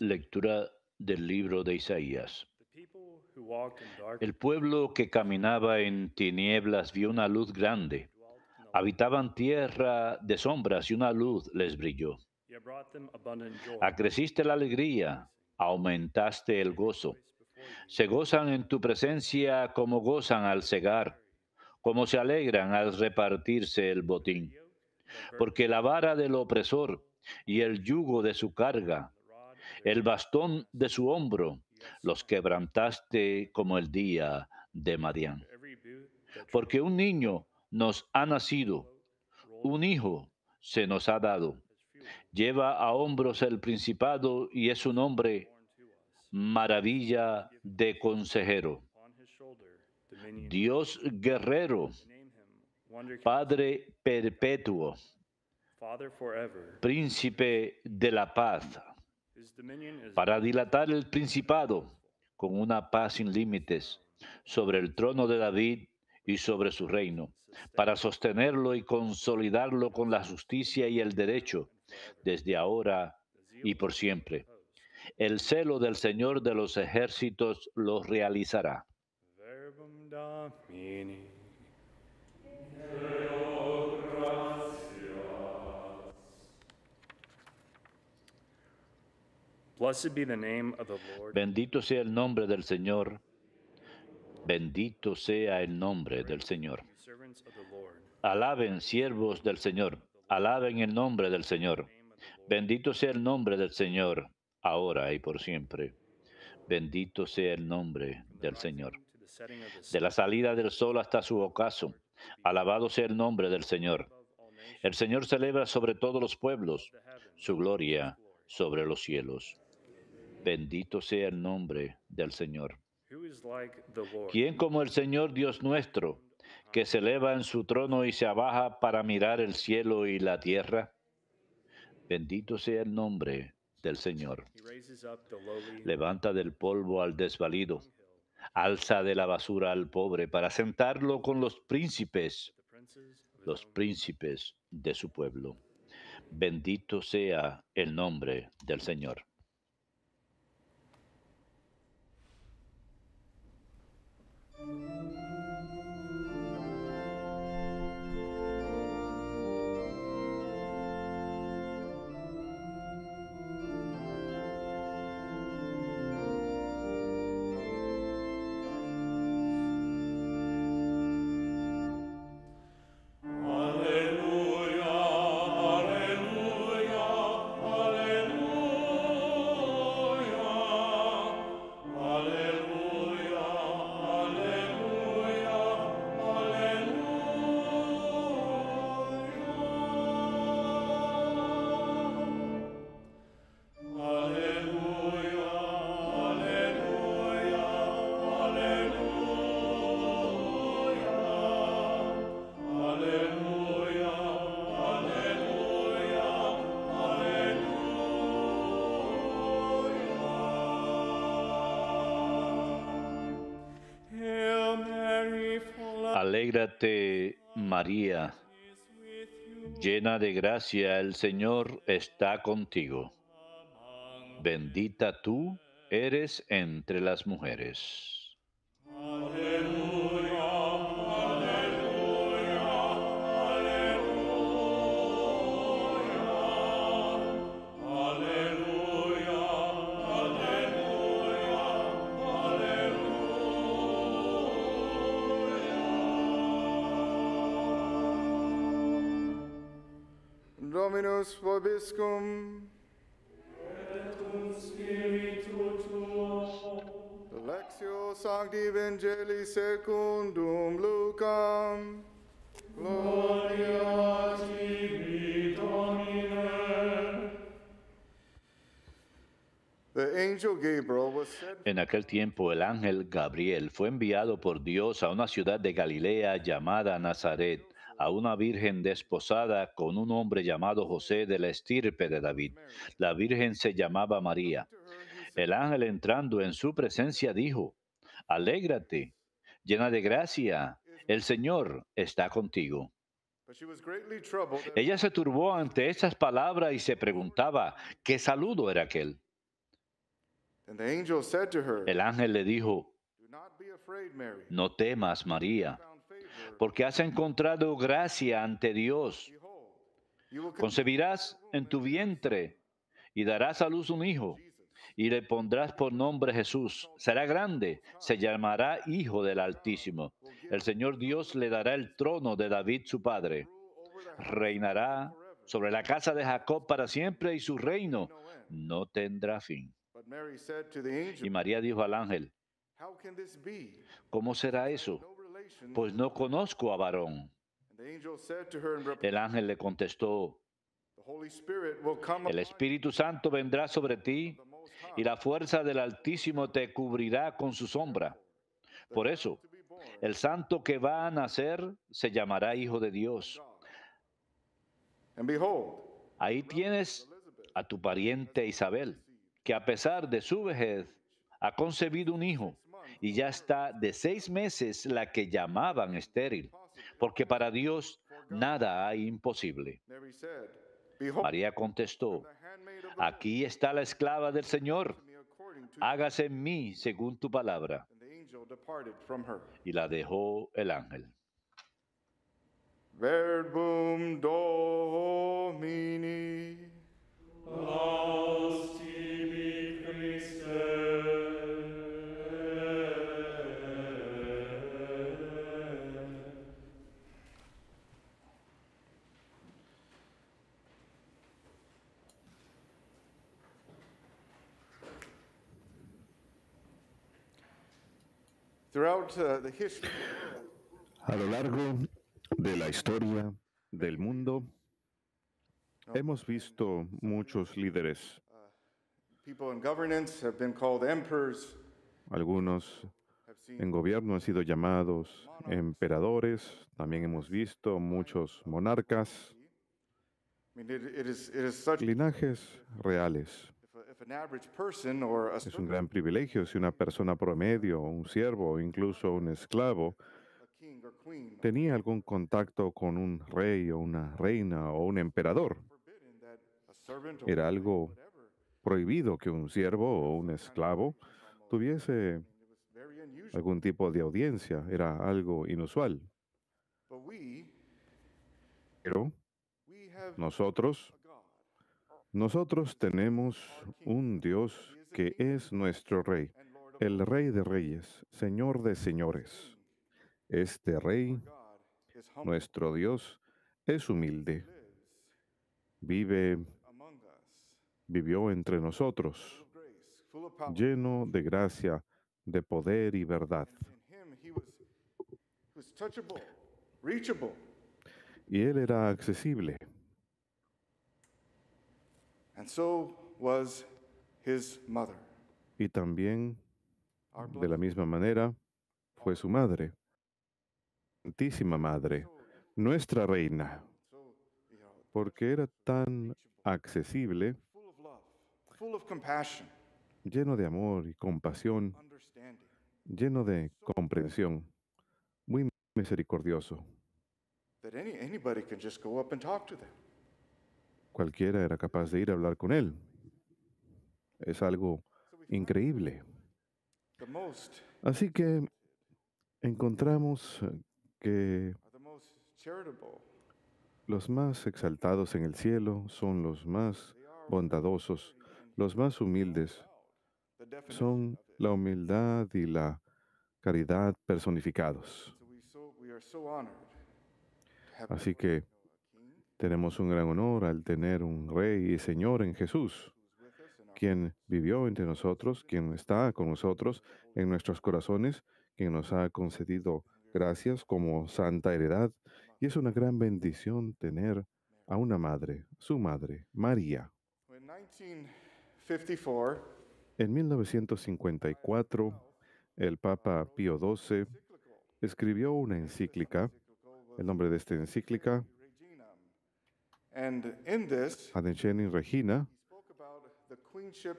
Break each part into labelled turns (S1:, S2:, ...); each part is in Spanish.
S1: Lectura del libro de Isaías. El pueblo que caminaba en tinieblas vio una luz grande. Habitaban tierra de sombras y una luz les brilló. Acreciste ah, la alegría, aumentaste el gozo. Se gozan en tu presencia como gozan al cegar, como se alegran al repartirse el botín. Porque la vara del opresor y el yugo de su carga, el bastón de su hombro, los quebrantaste como el día de Madián. Porque un niño nos ha nacido, un hijo se nos ha dado. Lleva a hombros el principado y es un hombre maravilla de consejero. Dios guerrero, Padre perpetuo, príncipe de la paz, para dilatar el principado con una paz sin límites sobre el trono de David y sobre su reino, para sostenerlo y consolidarlo con la justicia y el derecho, desde ahora y por siempre. El celo del Señor de los ejércitos lo realizará. Bendito sea el nombre del Señor. Bendito sea el nombre del Señor. Alaben, siervos del Señor. Alaben el nombre del Señor. Bendito sea el nombre del Señor, ahora y por siempre. Bendito sea el nombre del Señor. De la salida del sol hasta su ocaso, alabado sea el nombre del Señor. El Señor celebra sobre todos los pueblos su gloria sobre los cielos. Bendito sea el nombre del Señor. ¿Quién como el Señor Dios nuestro, que se eleva en su trono y se abaja para mirar el cielo y la tierra? Bendito sea el nombre del Señor. Levanta del polvo al desvalido, alza de la basura al pobre para sentarlo con los príncipes, los príncipes de su pueblo. Bendito sea el nombre del Señor. Música María, llena de gracia, el Señor está contigo. Bendita tú eres entre las mujeres.
S2: Dominus vobiscum. Et cum spiritu tuo. Lectio Sancti Evangelii secundum Lucam. Gloria tibi, Domine. The angel Gabriel was sent
S1: en aquel tiempo el ángel Gabriel fue enviado por Dios a una ciudad de Galilea llamada Nazaret a una virgen desposada con un hombre llamado José de la estirpe de David. La virgen se llamaba María. El ángel entrando en su presencia dijo, Alégrate, llena de gracia, el Señor está contigo. Ella se turbó ante estas palabras y se preguntaba qué saludo era aquel. El ángel le dijo, no temas, María porque has encontrado gracia ante Dios. Concebirás en tu vientre y darás a luz un hijo y le pondrás por nombre Jesús. Será grande, se llamará Hijo del Altísimo. El Señor Dios le dará el trono de David su padre. Reinará sobre la casa de Jacob para siempre y su reino no tendrá fin. Y María dijo al ángel, ¿cómo será eso? pues no conozco a varón. El ángel le contestó, el Espíritu Santo vendrá sobre ti y la fuerza del Altísimo te cubrirá con su sombra. Por eso, el santo que va a nacer se llamará Hijo de Dios. Ahí tienes a tu pariente Isabel, que a pesar de su vejez ha concebido un hijo y ya está de seis meses la que llamaban estéril, porque para Dios nada hay imposible. María contestó, aquí está la esclava del Señor, hágase en mí según tu palabra. Y la dejó el ángel.
S2: Uh,
S3: A lo largo de la historia del mundo, oh. hemos visto muchos líderes. Uh, Algunos en gobierno han sido llamados emperadores, también hemos visto muchos monarcas, linajes reales. Es un gran privilegio si una persona promedio, un siervo o incluso un esclavo tenía algún contacto con un rey o una reina o un emperador. Era algo prohibido que un siervo o un esclavo tuviese algún tipo de audiencia. Era algo inusual. Pero nosotros nosotros tenemos un Dios que es nuestro Rey, el Rey de Reyes, Señor de Señores. Este Rey, nuestro Dios, es humilde. Vive, vivió entre nosotros, lleno de gracia, de poder y verdad. Y Él era accesible
S2: And so was his mother.
S3: Y también, de la misma manera, fue su madre, Santísima Madre, nuestra reina, porque era tan accesible, lleno de amor y compasión, lleno de comprensión, muy misericordioso. Cualquiera era capaz de ir a hablar con él. Es algo increíble. Así que encontramos eh, que los más exaltados en el cielo son los más bondadosos, los más humildes son la humildad y la caridad personificados. Así que tenemos un gran honor al tener un Rey y Señor en Jesús, quien vivió entre nosotros, quien está con nosotros en nuestros corazones, quien nos ha concedido gracias como santa heredad. Y es una gran bendición tener a una madre, su madre, María. En 1954, el Papa Pío XII escribió una encíclica. El nombre de esta encíclica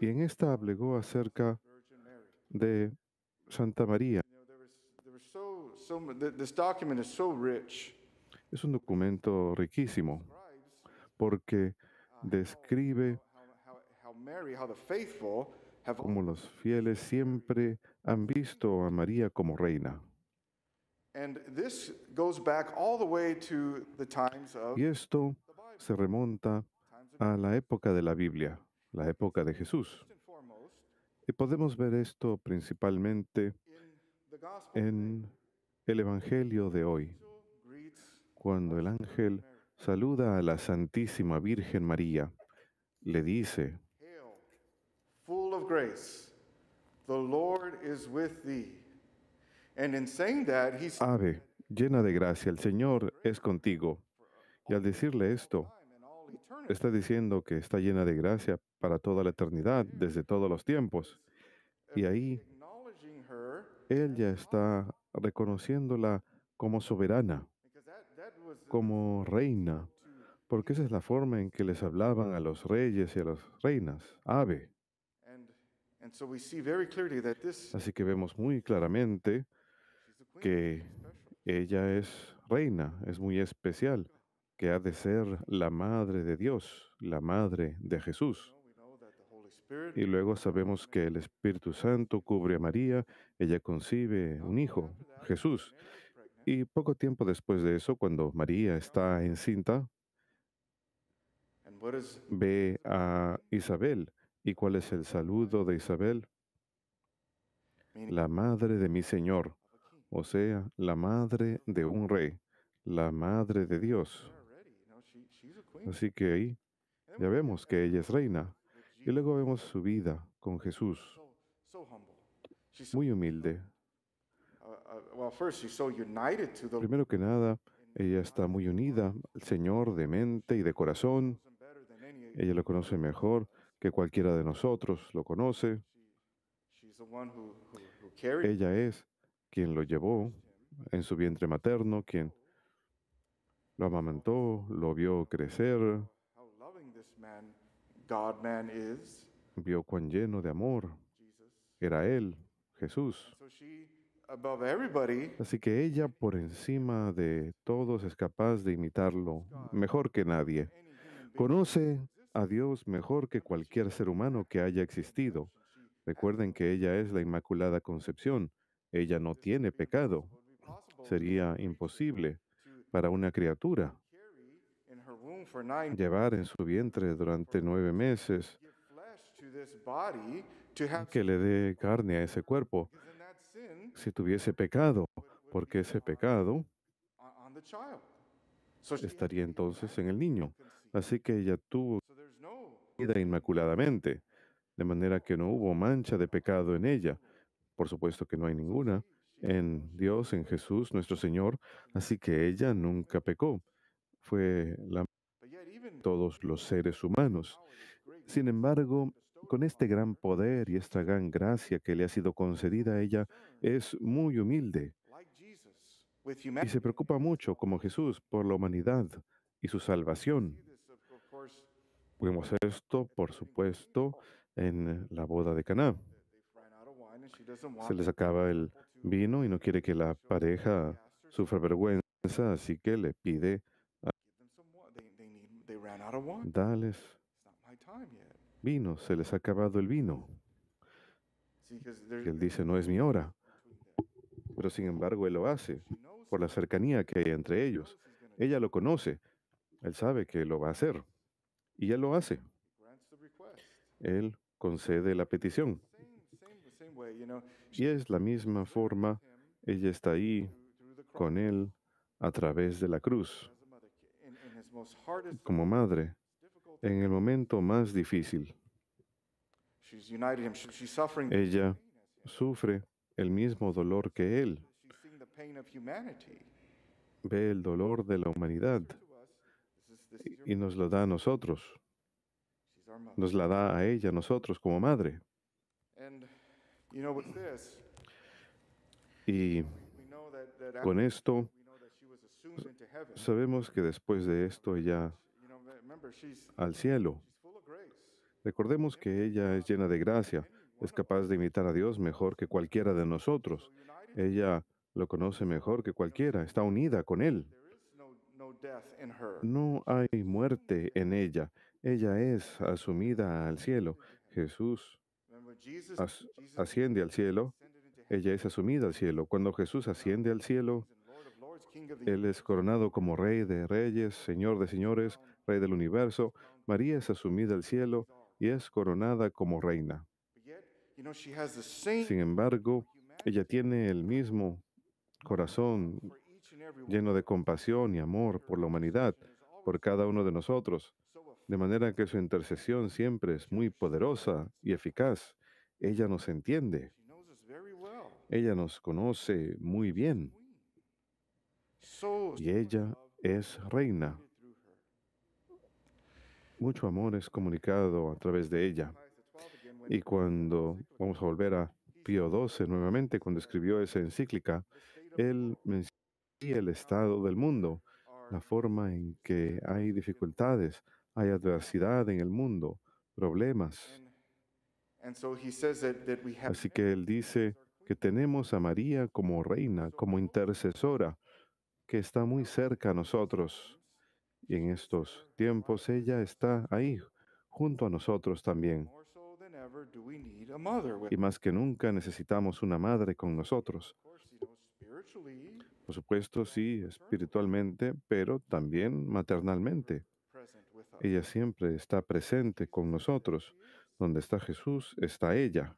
S3: y en esta habló acerca de Santa María. Es un documento riquísimo porque uh, describe cómo los fieles siempre han visto a María como reina.
S2: Y esto
S3: se remonta a la época de la Biblia, la época de Jesús. Y podemos ver esto principalmente en el Evangelio de hoy, cuando el ángel saluda a la Santísima Virgen María, le dice,
S2: full of grace, the Lord is with thee.
S3: Ave, llena de gracia, el Señor es contigo. Y al decirle esto, está diciendo que está llena de gracia para toda la eternidad, desde todos los tiempos. Y ahí, él ya está reconociéndola como soberana, como reina, porque esa es la forma en que les hablaban a los reyes y a las reinas, ave. Así que vemos muy claramente que ella es reina, es muy especial que ha de ser la madre de Dios, la madre de Jesús. Y luego sabemos que el Espíritu Santo cubre a María, ella concibe un hijo, Jesús. Y poco tiempo después de eso, cuando María está encinta, ve a Isabel. ¿Y cuál es el saludo de Isabel? La madre de mi Señor, o sea, la madre de un rey, la madre de Dios. Así que ahí ya vemos que ella es reina. Y luego vemos su vida con Jesús. Muy humilde. Primero que nada, ella está muy unida al Señor de mente y de corazón. Ella lo conoce mejor que cualquiera de nosotros lo conoce. Ella es quien lo llevó en su vientre materno, quien lo amamantó, lo vio crecer, vio cuán lleno de amor era él, Jesús. Así que ella, por encima de todos, es capaz de imitarlo mejor que nadie. Conoce a Dios mejor que cualquier ser humano que haya existido. Recuerden que ella es la Inmaculada Concepción. Ella no tiene pecado. Sería imposible para una criatura. Llevar en su vientre durante nueve meses que le dé carne a ese cuerpo. Si tuviese pecado, porque ese pecado estaría entonces en el niño. Así que ella tuvo vida inmaculadamente, de manera que no hubo mancha de pecado en ella. Por supuesto que no hay ninguna en Dios, en Jesús, nuestro Señor. Así que ella nunca pecó. Fue la de todos los seres humanos. Sin embargo, con este gran poder y esta gran gracia que le ha sido concedida a ella, es muy humilde y se preocupa mucho, como Jesús, por la humanidad y su salvación. Vemos esto, por supuesto, en la boda de Caná. Se les acaba el vino y no quiere que la pareja sufra vergüenza, así que le pide, a... dales vino, se les ha acabado el vino.
S2: él
S3: dice, no es mi hora. Pero sin embargo, él lo hace por la cercanía que hay entre ellos. Ella lo conoce, él sabe que lo va a hacer y él lo hace. Él concede la petición. Y es la misma forma, ella está ahí con Él a través de la cruz, como madre, en el momento más difícil. Ella sufre el mismo dolor que Él. Ve el dolor de la humanidad y nos lo da a nosotros. Nos la da a ella, nosotros como madre. Y con esto sabemos que después de esto ella al cielo. Recordemos que ella es llena de gracia, es capaz de imitar a Dios mejor que cualquiera de nosotros. Ella lo conoce mejor que cualquiera, está unida con Él. No hay muerte en ella, ella es asumida al cielo. Jesús asciende al cielo, ella es asumida al cielo. Cuando Jesús asciende al cielo, Él es coronado como Rey de Reyes, Señor de Señores, Rey del Universo. María es asumida al cielo y es coronada como reina.
S2: Sin
S3: embargo, ella tiene el mismo corazón lleno de compasión y amor por la humanidad, por cada uno de nosotros, de manera que su intercesión siempre es muy poderosa y eficaz. Ella nos entiende. Ella nos conoce muy bien. Y ella es reina. Mucho amor es comunicado a través de ella. Y cuando vamos a volver a Pío XII nuevamente, cuando escribió esa encíclica, él menciona el estado del mundo, la forma en que hay dificultades, hay adversidad en el mundo, problemas. Así que él dice que tenemos a María como reina, como intercesora, que está muy cerca a nosotros. Y en estos tiempos ella está ahí, junto a nosotros también. Y más que nunca necesitamos una madre con nosotros. Por supuesto, sí, espiritualmente, pero también maternalmente. Ella siempre está presente con nosotros, donde está Jesús, está ella,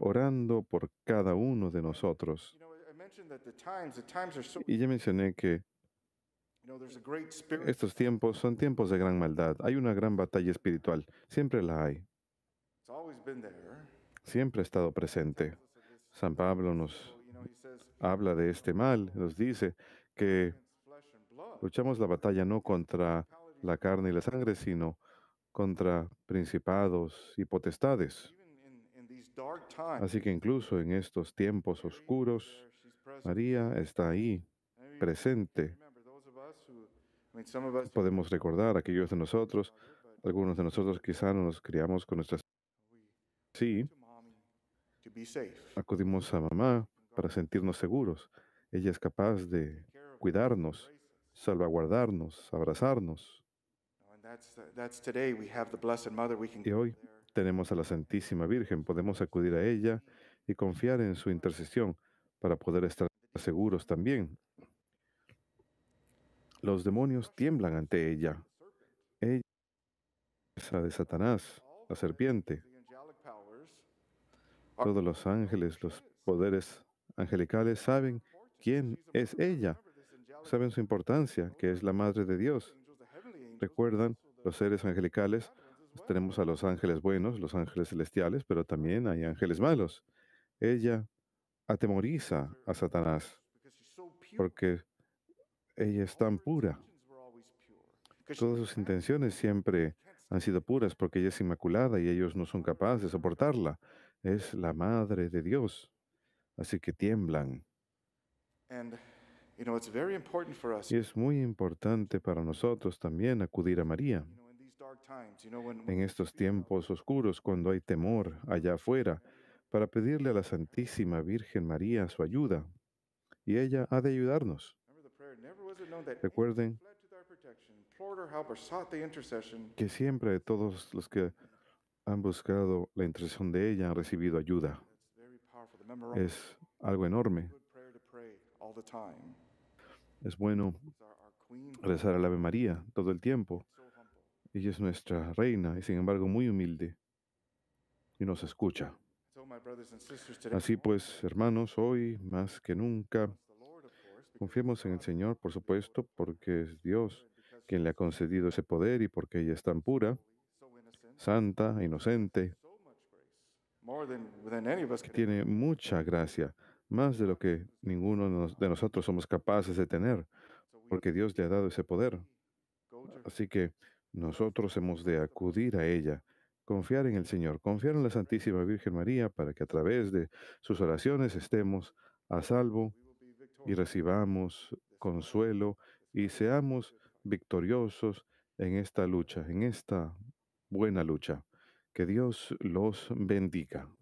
S3: orando por cada uno de nosotros. Y ya mencioné que estos tiempos son tiempos de gran maldad. Hay una gran batalla espiritual. Siempre la hay. Siempre ha estado presente. San Pablo nos habla de este mal, nos dice que luchamos la batalla no contra la carne y la sangre, sino contra principados y potestades. Así que incluso en estos tiempos oscuros, María está ahí, presente. Podemos recordar aquellos de nosotros, algunos de nosotros quizá nos criamos con nuestras... Sí, acudimos a mamá para sentirnos seguros. Ella es capaz de cuidarnos, salvaguardarnos, abrazarnos. Y hoy tenemos a la Santísima Virgen, podemos acudir a ella y confiar en su intercesión para poder estar seguros también. Los demonios tiemblan ante ella. Ella de Satanás, la serpiente. Todos los ángeles, los poderes angelicales saben quién es ella, saben su importancia, que es la Madre de Dios. Recuerdan, los seres angelicales, pues, tenemos a los ángeles buenos, los ángeles celestiales, pero también hay ángeles malos. Ella atemoriza a Satanás porque ella es tan pura. Todas sus intenciones siempre han sido puras porque ella es inmaculada y ellos no son capaces de soportarla. Es la madre de Dios. Así que tiemblan.
S2: Y
S3: es muy importante para nosotros también acudir a María. En estos tiempos oscuros, cuando hay temor allá afuera, para pedirle a la Santísima Virgen María su ayuda. Y ella ha de ayudarnos. Recuerden que siempre todos los que han buscado la intercesión de ella han recibido ayuda. Es algo enorme. Es bueno rezar al Ave María todo el tiempo. Ella es nuestra reina y sin embargo muy humilde y nos escucha. Así pues, hermanos, hoy más que nunca confiemos en el Señor, por supuesto, porque es Dios quien le ha concedido ese poder y porque ella es tan pura, santa, inocente, que tiene mucha gracia, más de lo que ninguno de nosotros somos capaces de tener, porque Dios le ha dado ese poder. Así que nosotros hemos de acudir a ella, confiar en el Señor, confiar en la Santísima Virgen María para que a través de sus oraciones estemos a salvo y recibamos consuelo y seamos victoriosos en esta lucha, en esta buena lucha. Que Dios los bendiga.